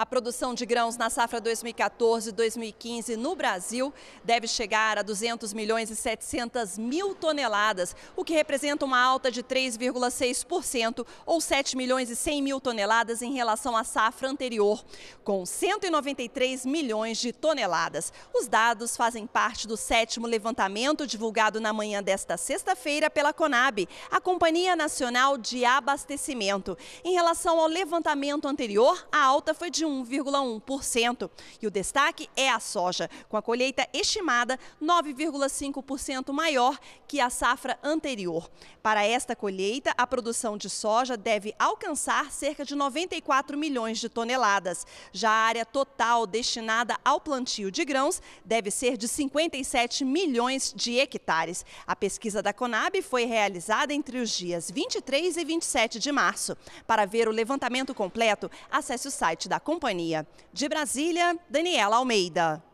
A produção de grãos na safra 2014-2015 no Brasil deve chegar a 200 milhões e 700 mil toneladas, o que representa uma alta de 3,6% ou 7 milhões e 100 mil toneladas em relação à safra anterior, com 193 milhões de toneladas. Os dados fazem parte do sétimo levantamento divulgado na manhã desta sexta-feira pela Conab, a Companhia Nacional de Abastecimento. Em relação ao levantamento anterior, a alta foi de 21,1%. E o destaque é a soja, com a colheita estimada 9,5% maior que a safra anterior. Para esta colheita, a produção de soja deve alcançar cerca de 94 milhões de toneladas. Já a área total destinada ao plantio de grãos deve ser de 57 milhões de hectares. A pesquisa da Conab foi realizada entre os dias 23 e 27 de março. Para ver o levantamento completo, acesse o site da Conab. Companhia. De Brasília, Daniela Almeida.